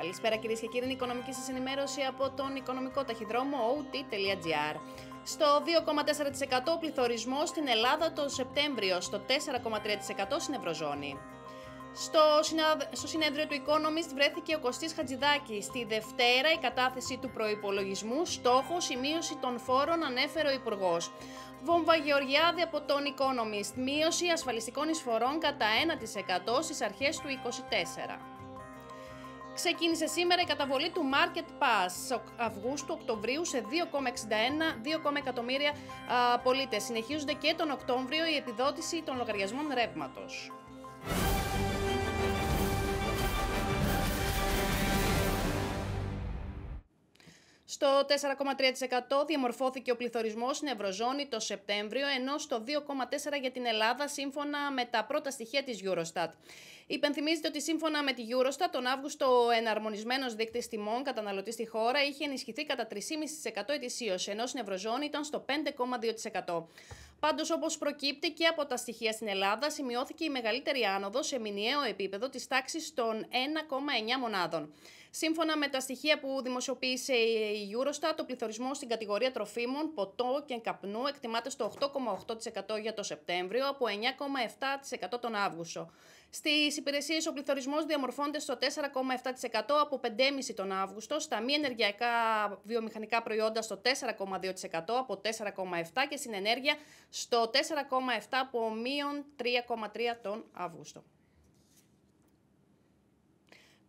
Καλησπέρα κυρίες και κύριοι, η οικονομική σας ενημέρωση από τον οικονομικό ταχυδρόμο OT.gr. Στο 2,4% ο πληθωρισμό στην Ελλάδα το Σεπτέμβριο, στο 4,3% στην Ευρωζώνη. Στο, στο συνέδριο του Economist βρέθηκε ο Κωστής Χατζηδάκη. Στη Δευτέρα η κατάθεση του προϋπολογισμού, στόχος η μείωση των φόρων ανέφερε ο υπουργός. Βόμβα Γεωργιάδη από τον Economist, μείωση ασφαλιστικών εισφορών κατά 1% στις αρχές του 2024. Ξεκίνησε σήμερα η καταβολή του Market Pass Αυγούστου-Οκτωβρίου σε 2,61-2 εκατομμύρια πολίτες. Συνεχίζονται και τον Οκτώβριο η επιδότηση των λογαριασμών ρεύματος. Στο 4,3% διαμορφώθηκε ο πληθωρισμός στην Ευρωζώνη το Σεπτέμβριο, ενώ στο 2,4% για την Ελλάδα σύμφωνα με τα πρώτα στοιχεία της Eurostat. Υπενθυμίζεται ότι σύμφωνα με τη Eurostat, τον Αύγουστο ο εναρμονισμένος δείκτης τιμών καταναλωτής στη χώρα είχε ενισχυθεί κατά 3,5% ετησίως, ενώ στην Ευρωζώνη ήταν στο 5,2%. Πάντως, όπως προκύπτει και από τα στοιχεία στην Ελλάδα, σημειώθηκε η μεγαλύτερη άνοδος σε μηνιαίο επίπεδο της τάξης των 1,9 μονάδων. Σύμφωνα με τα στοιχεία που δημοσιοποίησε η Eurostat, το πληθωρισμός στην κατηγορία τροφίμων, ποτό και καπνού εκτιμάται στο 8,8% για το Σεπτέμβριο από 9,7% τον Αύγουστο. Στις υπηρεσίες, ο πληθωρισμός διαμορφώνεται στο 4,7% από 5,5% τον Αύγουστο, στα μη ενεργειακά βιομηχανικά προϊόντα στο 4,2% από 4,7% και στην ενέργεια στο 4,7% από μείον 3,3% τον Αύγουστο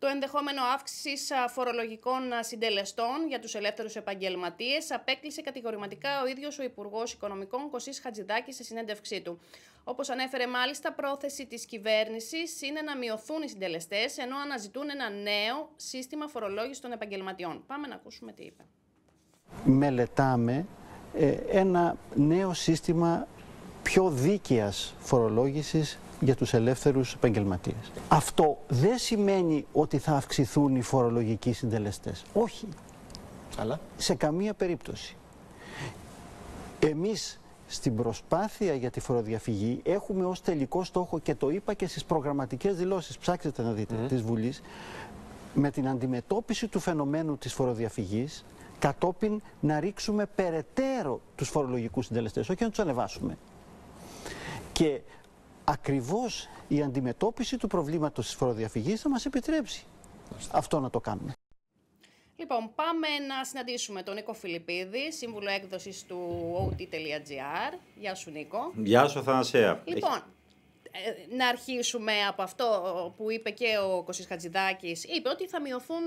το ενδεχόμενο αύξησης φορολογικών συντελεστών για τους ελεύθερους επαγγελματίες, απέκλεισε κατηγορηματικά ο ίδιος ο Υπουργός Οικονομικών Κωσής Χατζηδάκη σε συνέντευξή του. Όπως ανέφερε, μάλιστα, πρόθεση της κυβέρνησης είναι να μειωθούν οι συντελεστές, ενώ αναζητούν ένα νέο σύστημα φορολόγησης των επαγγελματιών. Πάμε να ακούσουμε τι είπε. Μελετάμε ε, ένα νέο σύστημα πιο δίκαιας φορολόγησης για τους ελεύθερους επαγγελματίες. Αυτό δεν σημαίνει ότι θα αυξηθούν οι φορολογικοί συντελεστές. Όχι. Αλλά. Σε καμία περίπτωση. Εμείς στην προσπάθεια για τη φοροδιαφυγή έχουμε ως τελικό στόχο και το είπα και στις προγραμματικές δηλώσεις, ψάξτε να δείτε, mm. της Βουλής, με την αντιμετώπιση του φαινομένου της φοροδιαφυγής κατόπιν να ρίξουμε περαιτέρω τους φορολογικούς συντελεστές, όχι να τους ανεβάσουμε. Και ακριβώς η αντιμετώπιση του προβλήματος της φοροδιαφυγής θα μας επιτρέψει αυτό να το κάνουμε. Λοιπόν, πάμε να συναντήσουμε τον Νίκο Φιλιππίδη, σύμβουλο έκδοσης του OT.gr. Γεια σου, Νίκο. Γεια σου, Θάνασεα. Λοιπόν, ε, να αρχίσουμε από αυτό που είπε και ο Κωσής Χατζηδάκης. Είπε ότι θα μειωθούν,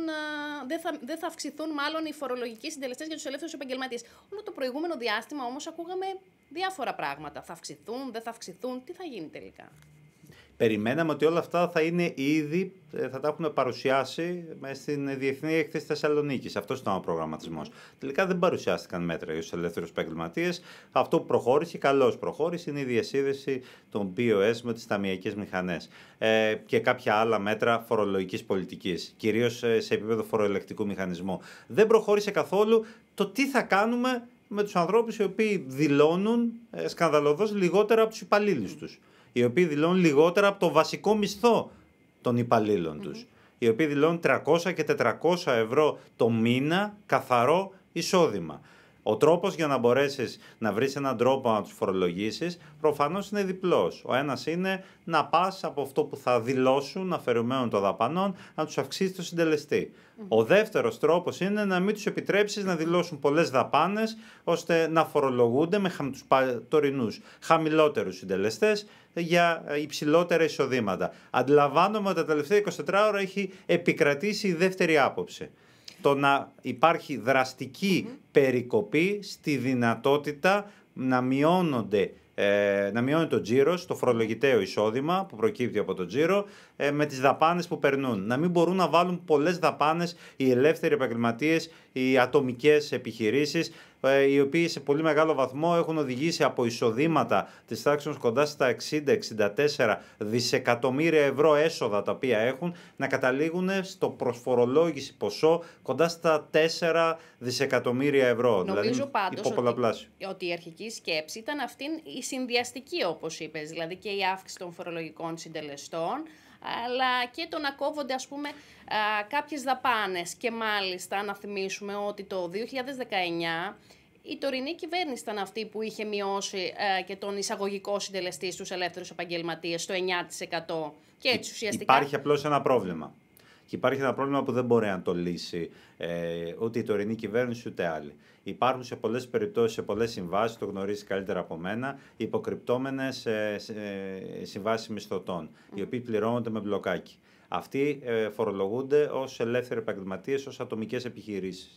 δεν θα, δεν θα αυξηθούν μάλλον οι φορολογικοί συντελεστές για τους ελεύθερους επαγγελματίες. Όλο το προηγούμενο διάστημα όμως ακούγαμε διάφορα πράγματα. Θα αυξηθούν, δεν θα αυξηθούν, τι θα γίνει τελικά. Περιμέναμε ότι όλα αυτά θα είναι ήδη, ε, θα τα έχουν παρουσιάσει στην Διεθνή Έκθεση Θεσσαλονίκης. Αυτό ήταν ο προγραμματισμός. Τελικά δεν παρουσιάστηκαν μέτρα για τους ελεύθερους επαγγελματίες. Αυτό που προχώρησε, καλώς προχώρησε, είναι η διασύνδεση των BOS με τις ταμιακές μηχανές ε, και κάποια άλλα μέτρα φορολογικής πολιτικής, κυρίως ε, σε επίπεδο φοροελεκτικού μηχανισμού. Δεν προχώρησε καθόλου το τι θα κάνουμε με τους ανθρώπους οι οποίοι δηλώνουν ε, σκανδαλωδώς λιγότερα από τους υπαλλήλους τους οι οποίοι δηλώνουν λιγότερα από το βασικό μισθό των υπαλλήλων τους, mm οι οποίοι δηλώνουν 300 και 400 ευρώ το μήνα καθαρό εισόδημα. Ο τρόπος για να μπορέσεις να βρεις έναν τρόπο να τους φορολογήσεις προφανώς είναι διπλός. Ο ένας είναι να πας από αυτό που θα δηλώσουν αφαιρουμένων των δαπανών να τους αυξήσεις το συντελεστή. Ο δεύτερος τρόπος είναι να μην τους επιτρέψεις να δηλώσουν πολλές δαπάνες ώστε να φορολογούνται με του τωρινούς χαμηλότερους συντελεστές για ε, υψηλότερα εισοδήματα. Αντιλαμβάνομαι ότι τα τελευταία 24 ώρα έχει επικρατήσει η δεύτερη άποψη το να υπάρχει περικοπή στη δυνατότητα να μειώνονται ε, να μειώνει το τζίρος, το φορολογητέο εισόδημα που προκύπτει από το τζίρο, ε, με τις δαπάνες που περνούν. Να μην μπορούν να βάλουν πολλές δαπάνες οι ελεύθεροι επαγγελματίες, οι ατομικές επιχειρήσεις, ε, οι οποίοι σε πολύ μεγάλο βαθμό έχουν οδηγήσει από εισοδήματα της τάξης κοντά στα 60-64 δισεκατομμύρια ευρώ έσοδα τα οποία έχουν να καταλήγουν στο προσφορολόγηση ποσό κοντά στα 4 δισεκατομμύρια ευρώ. Νομίζω δηλαδή, πάντως Ότι, ότι η αρχική σκέψη ήταν αυτή η συνδυαστική όπως είπες, δηλαδή και η αύξηση των φορολογικών συντελεστών αλλά και το να κόβονται ας πούμε κάποιες δαπάνες. Και μάλιστα να θυμίσουμε ότι το 2019 η τωρινή κυβέρνηση ήταν αυτή που είχε μειώσει και τον εισαγωγικό συντελεστή στους ελεύθερους επαγγελματίες το 9%. Και έτσι ουσιαστικά... Υπάρχει απλώς ένα πρόβλημα. Και υπάρχει ένα πρόβλημα που δεν μπορεί να το λύσει ε, ούτε η τωρινή κυβέρνηση ούτε άλλη. Υπάρχουν σε πολλές περιπτώσεις, σε πολλές συμβάσεις, το γνωρίζεις καλύτερα από μένα, υποκρυπτόμενες ε, ε συμβάσεις μισθωτών, οι οποίοι πληρώνονται με μπλοκάκι. Αυτοί ε, φορολογούνται ως ελεύθεροι επαγγελματίες, ως ατομικές επιχειρήσεις.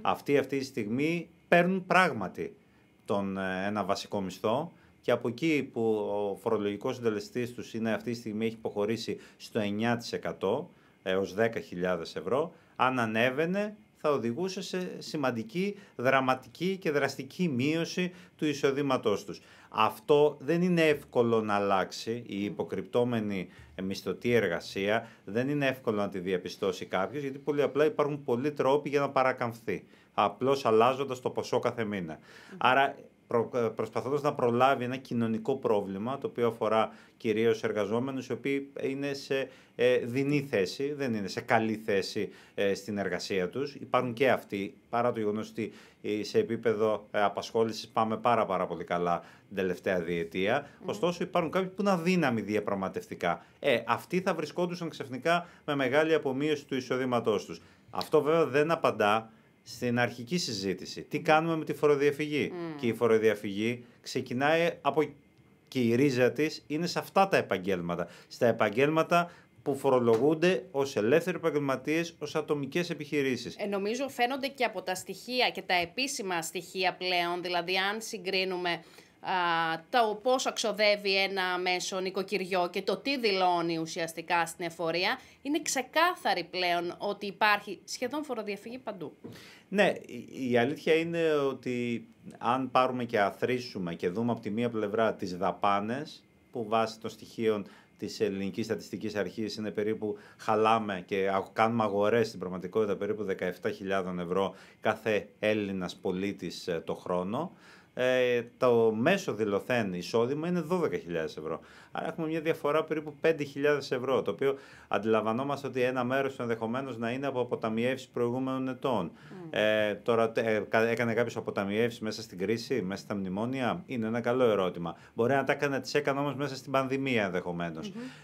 Αυτοί αυτή τη στιγμή παίρνουν πράγματι τον, ε, ένα βασικό μισθό και από εκεί που ο φορολογικός συντελεστής τους είναι αυτή τη στιγμή έχει υποχωρήσει στο 9% έως 10.000 ευρώ, αν ανέβαινε θα οδηγούσε σε σημαντική, δραματική και δραστική μείωση του εισοδήματός τους. Αυτό δεν είναι εύκολο να αλλάξει. Η υποκρυπτόμενη μισθωτή εργασία δεν είναι εύκολο να τη διαπιστώσει κάποιος, γιατί πολύ απλά υπάρχουν πολλοί τρόποι για να παρακαμφθεί, απλώς αλλάζοντας το ποσό κάθε μήνα. Άρα προ, ε, προσπαθώντας να προλάβει ένα κοινωνικό πρόβλημα το οποίο αφορά κυρίως εργαζόμενους οι οποίοι είναι σε ε, δεινή θέση, δεν είναι σε καλή θέση ε, στην εργασία τους. Υπάρχουν και αυτοί, παρά το γεγονός ότι ε, σε επίπεδο ε, απασχόλησης πάμε πάρα πάρα πολύ καλά την τελευταία διετία. Mm. Ωστόσο υπάρχουν κάποιοι που είναι αδύναμοι διαπραγματευτικά. Ε, αυτοί θα βρισκόντουσαν ξαφνικά με μεγάλη απομείωση του εισοδήματός τους. Αυτό βέβαια δεν απαντά στην αρχική συζήτηση. Τι κάνουμε με τη φοροδιαφυγή. Mm. Και η φοροδιαφυγή ξεκινάει από. και η ρίζα της είναι σε αυτά τα επαγγέλματα. Στα επαγγέλματα που φορολογούνται ως ελεύθεροι επαγγελματίες, ως ατομικές επιχειρήσεις. Ε, νομίζω φαίνονται και από τα στοιχεία και τα επίσημα στοιχεία πλέον. Δηλαδή, αν συγκρίνουμε το πόσο ξοδεύει ένα μέσο νοικοκυριό και το τι δηλώνει ουσιαστικά στην εφορία, είναι ξεκάθαρη πλέον ότι υπάρχει σχεδόν φοροδιαφυγή παντού. Ναι, η αλήθεια είναι ότι αν πάρουμε και αθροίσουμε και δούμε από τη μία πλευρά τις δαπάνες, που βάσει των στοιχείων της Ελληνικής Στατιστικής Αρχής είναι περίπου χαλάμε και κάνουμε αγορές στην πραγματικότητα περίπου 17.000 ευρώ κάθε Έλληνας πολίτης ε, το χρόνο ε, το μέσο δηλωθέν εισόδημα είναι 12.000 ευρώ. Άρα έχουμε μια διαφορά περίπου 5.000 ευρώ, το οποίο αντιλαμβανόμαστε ότι ένα μέρος ενδεχομένως να είναι από αποταμιεύσεις προηγούμενων ετών. Ναι. Ε, τώρα ε, έκανε κάποιος αποταμιεύσεις μέσα στην κρίση, μέσα στα μνημόνια. Είναι ένα καλό ερώτημα. Μπορεί να τα έκανε, τις έκανε όμως μέσα στην πανδημία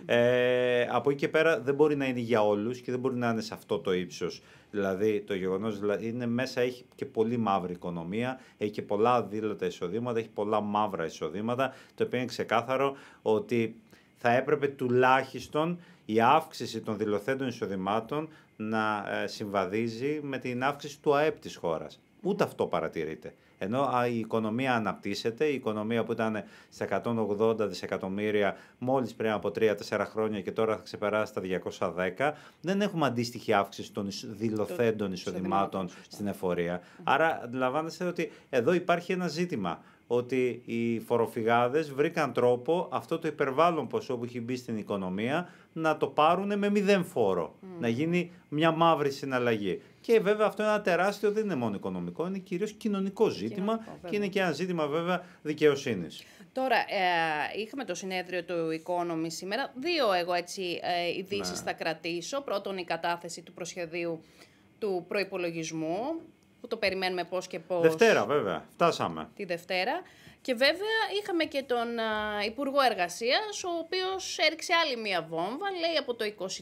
ε, από εκεί και πέρα δεν μπορεί να είναι για όλους και δεν μπορεί να είναι σε αυτό το ύψος. Δηλαδή το γεγονός δηλαδή, είναι μέσα έχει και πολύ μαύρη οικονομία, έχει και πολλά αδήλωτα εισοδήματα, έχει πολλά μαύρα εισοδήματα. Το οποίο είναι ξεκάθαρο ότι θα έπρεπε τουλάχιστον η αύξηση των δηλωθέντων εισοδημάτων να ε, συμβαδίζει με την αύξηση του ΑΕΠ της χώρας. Ούτε αυτό παρατηρείται. Ενώ η οικονομία αναπτύσσεται, η οικονομία που ήταν σε 180 δισεκατομμύρια μόλις πριν από 3-4 χρόνια και τώρα θα ξεπεράσει τα 210, δεν έχουμε αντίστοιχη αύξηση των δηλωθέντων εισοδημάτων στην εφορία. Άρα αντιλαμβάνεστε ότι εδώ υπάρχει ένα ζήτημα ότι οι φοροφυγάδες βρήκαν τρόπο αυτό το υπερβάλλον ποσό που έχει μπει στην οικονομία να το πάρουν με μηδέν φόρο, να γίνει μια μαύρη συναλλαγή. Και βέβαια αυτό είναι ένα τεράστιο, δεν είναι μόνο οικονομικό, είναι κυρίως κοινωνικό ζήτημα και είναι και ένα ζήτημα βέβαια δικαιοσύνης. Τώρα, ε, είχαμε το συνέδριο του Economy σήμερα. Δύο εγώ έτσι ε, ειδήσεις ναι. θα κρατήσω. Πρώτον, η κατάθεση του προσχεδίου του προϋπολογισμού το περιμένουμε πώς και πώς. Δευτέρα, βέβαια. Φτάσαμε. Τη Δευτέρα. Και βέβαια είχαμε και τον Υπουργό Εργασίας, ο οποίος έριξε άλλη μία βόμβα. Λέει από το 24 ε,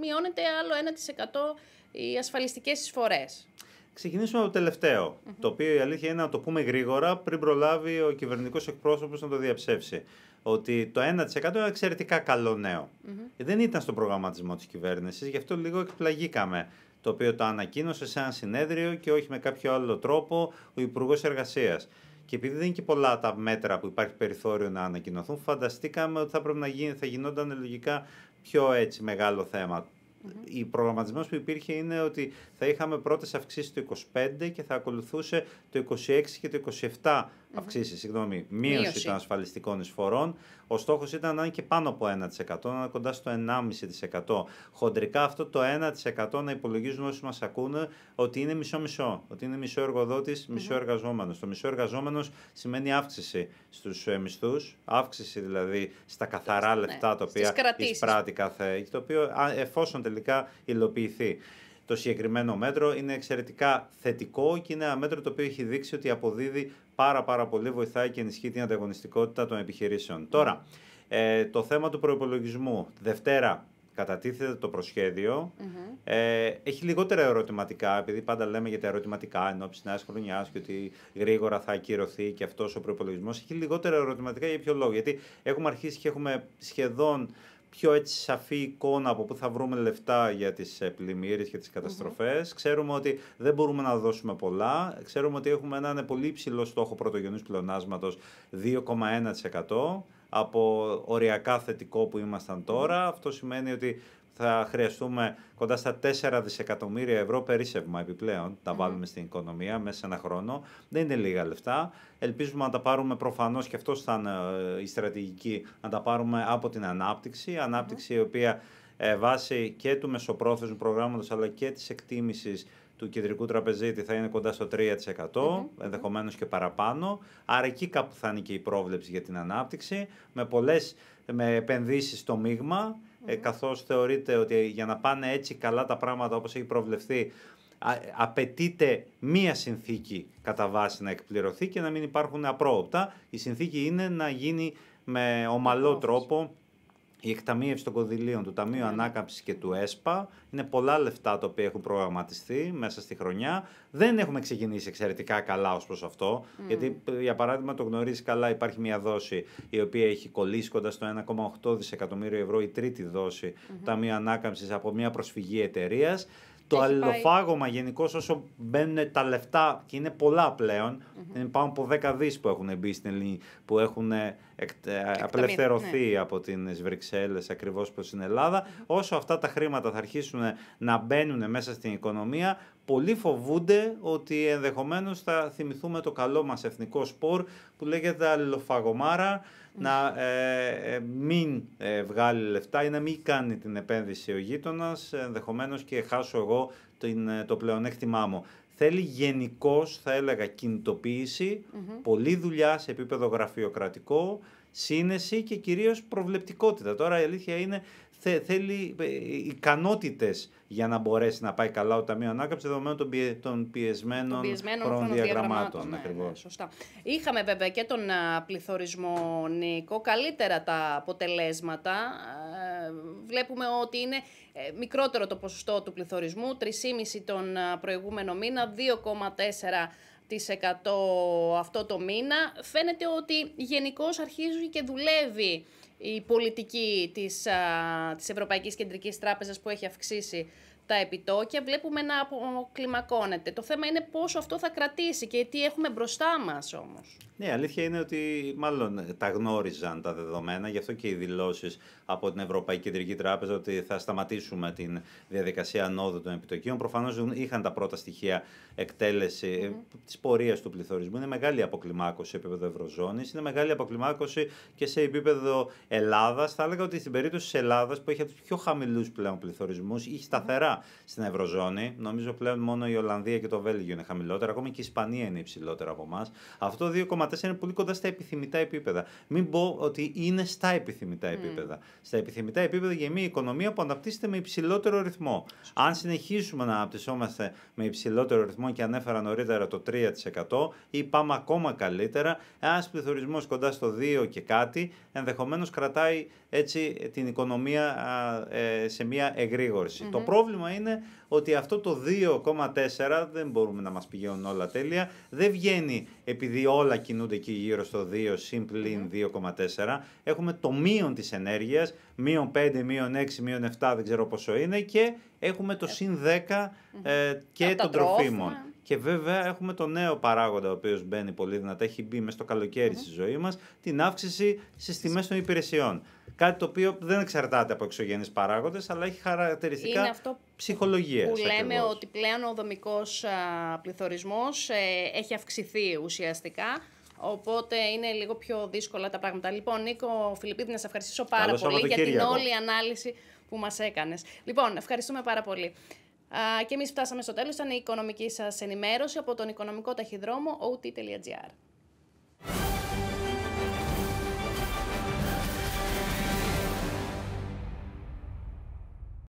μειώνεται άλλο 1% οι ασφαλιστικές εισφορές. Ξεκινήσουμε από το τελευταιο το οποίο η αλήθεια είναι να το πούμε γρήγορα πριν προλάβει ο κυβερνητικός εκπρόσωπος να το διαψεύσει. Ότι το 1% είναι εξαιρετικά καλό Δεν ήταν στο προγραμματισμό της κυβέρνησης, γι' αυτό λίγο εκπλαγήκαμε το οποίο το ανακοίνωσε σε ένα συνέδριο και όχι με κάποιο άλλο τρόπο ο Υπουργός Εργασίας. Και επειδή δεν είναι και πολλά τα μέτρα που υπάρχει περιθώριο να ανακοινωθούν, φανταστήκαμε ότι θα πρέπει να γίνει, θα γινόταν λογικά πιο έτσι μεγάλο θέμα. Mm-hmm. προγραμματισμός που υπήρχε είναι ότι θα είχαμε πρώτες αυξήσεις το 25 και θα ακολουθούσε το 26 και το 2027. Αυξήσεις, συγγνώμη. Μείωση, των ασφαλιστικών εισφορών. Ο στόχος ήταν να είναι και πάνω από 1%, να είναι κοντά στο 1,5%. Χοντρικά αυτό το 1% να υπολογίζουν όσοι μας ακούνε ότι είναι μισό-μισό. Ότι είναι μισό εργοδότης, μισό εργαζόμενος. Το μισό εργαζόμενος σημαίνει αύξηση στους ε, μισθούς, αύξηση δηλαδή στα καθαρά λεφτά τα ναι, οποία εισπράττει κάθε. Το οποίο εφόσον τελικά υλοποιηθεί το συγκεκριμένο μέτρο. Είναι εξαιρετικά θετικό και είναι ένα μέτρο το οποίο έχει δείξει ότι αποδίδει πάρα, πάρα πολύ, βοηθάει και ενισχύει την ανταγωνιστικότητα των επιχειρήσεων. Τώρα, ε, το θέμα του προπολογισμού. Δευτέρα κατατίθεται το προσχεδιο Ε, έχει λιγότερα ερωτηματικά, επειδή πάντα λέμε για τα ερωτηματικά ενώ τη νέας χρονιάς και ότι γρήγορα θα ακυρωθεί και αυτός ο προπολογισμό. Έχει λιγότερα ερωτηματικά για ποιο λόγο. Γιατί έχουμε αρχίσει και έχουμε σχεδόν πιο έτσι σαφή εικόνα από πού θα βρούμε λεφτά για τις ε, πλημμύρες και τις καταστροφες Ξέρουμε ότι δεν μπορούμε να δώσουμε πολλά. Ξέρουμε ότι έχουμε έναν πολύ υψηλό στόχο πρωτογενούς πλεονάσματος 2,1% από οριακά θετικό που ήμασταν Αυτό σημαίνει ότι θα χρειαστούμε κοντά στα 4 δισεκατομμύρια ευρώ περίσσευμα επιπλέον. Τα βάλουμε στην οικονομία μέσα σε ένα χρόνο. Δεν είναι λίγα λεφτά. Ελπίζουμε να τα πάρουμε προφανώς και αυτό ήταν ε, η στρατηγική, να τα πάρουμε από την ανάπτυξη. Ανάπτυξη η οποία ε, βάσει και του μεσοπρόθεσμου προγράμματος αλλά και της εκτίμησης του κεντρικού τραπεζίτη θα είναι κοντά στο 3%, ενδεχομένως και παραπάνω. Άρα εκεί κάπου θα είναι και η πρόβλεψη για την ανάπτυξη, με πολλές με επενδύσεις στο μείγμα ε, καθώς θεωρείται ότι για να πάνε έτσι καλά τα πράγματα όπως έχει προβλεφθεί απαιτείται μία συνθήκη κατά βάση να εκπληρωθεί και να μην υπάρχουν απρόοπτα. Η συνθήκη είναι να γίνει με ομαλό τρόπο η εκταμείευση των κονδυλίων του Ταμείου ναι. Ανάκαμψης και του ΕΣΠΑ. Είναι πολλά λεφτά τα οποία έχουν προγραμματιστεί μέσα στη χρονιά. Δεν έχουμε ξεκινήσει εξαιρετικά καλά ως προς αυτό. Ναι. Γιατί, για παράδειγμα, το γνωρίζεις καλά, υπάρχει μια δόση η οποία έχει κολλήσει κοντά στο 1,8 δισεκατομμύριο ευρώ, η τρίτη Ταμείου Ανάκαμψης από μια προσφυγή εταιρείας το Έχει αλληλοφάγωμα γενικώ όσο μπαίνουν τα λεφτά και είναι πολλά πλέον, mm-hmm. είναι πάνω από 10 δις που έχουν μπει στην Ελλήνη, που έχουν ε, εκ, ε, ναι. απελευθερωθεί από την Βρυξέλλες ακριβώς προς την ελλαδα όσο αυτά τα χρήματα θα αρχίσουν να μπαίνουν μέσα στην οικονομία, πολλοί φοβούνται ότι ενδεχομένως θα θυμηθούμε το καλό μας εθνικό σπορ που λέγεται αλληλοφαγωμάρα, να ε, ε, μην ε, βγάλει λεφτά ή να μην κάνει την επένδυση ο γείτονας, ενδεχομένως και χάσω εγώ την, το πλεονέκτημά μου. Θέλει γενικώς, θα έλεγα, κινητοποίηση, πολλή δουλειά σε επίπεδο γραφειοκρατικό, σύνεση και κυρίως προβλεπτικότητα. Τώρα η αλήθεια είναι θε, θέλει ε, ικανότητες για να μπορέσει να πάει καλά ο Ταμείο Ανάκαμψης δεδομένου των, πιε, των πιεσμένων, ναι, ναι, σωστά. Είχαμε βέβαια και τον πληθωρισμό, Νίκο, καλύτερα τα αποτελέσματα. Ε, βλέπουμε ότι είναι ε, μικρότερο το ποσοστό του πληθωρισμού, 3,5 τον προηγούμενο μήνα, 2,4 αυτό το μήνα. Φαίνεται ότι γενικώς αρχίζει και δουλεύει η πολιτική της, της Ευρωπαϊκής Κεντρικής Τράπεζας που έχει αυξήσει τα επιτόκια βλέπουμε να αποκλιμακώνεται. Το θέμα είναι πόσο αυτό θα κρατήσει και τι έχουμε μπροστά μας όμως. Ναι, η αλήθεια είναι ότι μάλλον ε, τα γνώριζαν τα δεδομένα, γι' αυτό και οι δηλώσεις από την Ευρωπαϊκή Κεντρική Τράπεζα ότι θα σταματήσουμε την διαδικασία ανόδου των επιτοκίων. Προφανώς είχαν τα πρώτα στοιχεία εκτέλεση ε, mm-hmm. της πορείας του πληθωρισμού. Είναι μεγάλη αποκλιμάκωση σε επίπεδο Ευρωζώνης, είναι μεγάλη αποκλιμάκωση και σε επίπεδο Ελλάδας. Θα έλεγα ότι στην περίπτωση της Ελλάδας που έχει πιο χαμηλούς πλέον πληθωρισμούς, έχει mm-hmm. σταθερά στην Ευρωζώνη. Νομίζω πλέον μόνο η Ολλανδία και το Βέλγιο είναι χαμηλότερα, ακόμα και η Ισπανία είναι υψηλότερα από εμάς. Αυτό 2,4 είναι πολύ κοντά στα επιθυμητά επίπεδα. Μην πω ότι είναι στα επιθυμητά επίπεδα. Στα επιθυμητά επίπεδα για μια οικονομία που αναπτύσσεται με υψηλότερο ρυθμό. Αν συνεχίσουμε να αναπτυσσόμαστε με υψηλότερο ρυθμό και ανέφερα νωρίτερα το 3% ή πάμε ακόμα καλύτερα, ένας πληθωρισμός κοντά στο 2 και κάτι ενδεχομένως κρατάει έτσι την οικονομία ε, σε μια εγρηγορση Το πρόβλημα είναι ότι αυτό το 2,4 δεν μπορούμε να μας πηγαίνουν όλα τέλεια. Δεν βγαίνει επειδή όλα κινούνται εκεί γύρω στο 2 συν 2,4. Έχουμε το μείον της ενέργειας, μείον 5, μείον 6, μείον 7 δεν ξέρω πόσο είναι και έχουμε το ε, συν 10 ε, και των τρόφιμων. Και βέβαια έχουμε το νέο παράγοντα ο οποίος μπαίνει πολύ δυνατά, έχει μπει μέσα στο καλοκαίρι mm-hmm. στη ζωή μας, την αύξηση στις τιμές των υπηρεσιών. Κάτι το οποίο δεν εξαρτάται από εξωγενείς παράγοντες, αλλά έχει χαρακτηριστικά αυτό ψυχολογία. Που λέμε ότι πλέον ο δομικός πληθωρισμός ε, έχει αυξηθεί ουσιαστικά. Οπότε είναι λίγο πιο δύσκολα τα πράγματα. Λοιπόν, Νίκο Φιλιππίδη, να σε ευχαριστήσω πάρα πολύ για την όλη ανάλυση που μας έκανες. Λοιπόν, ευχαριστούμε πάρα πολύ και εμείς φτάσαμε στο τέλος. Ήταν η οικονομική σας ενημέρωση από τον οικονομικό ταχυδρόμο OT.gr.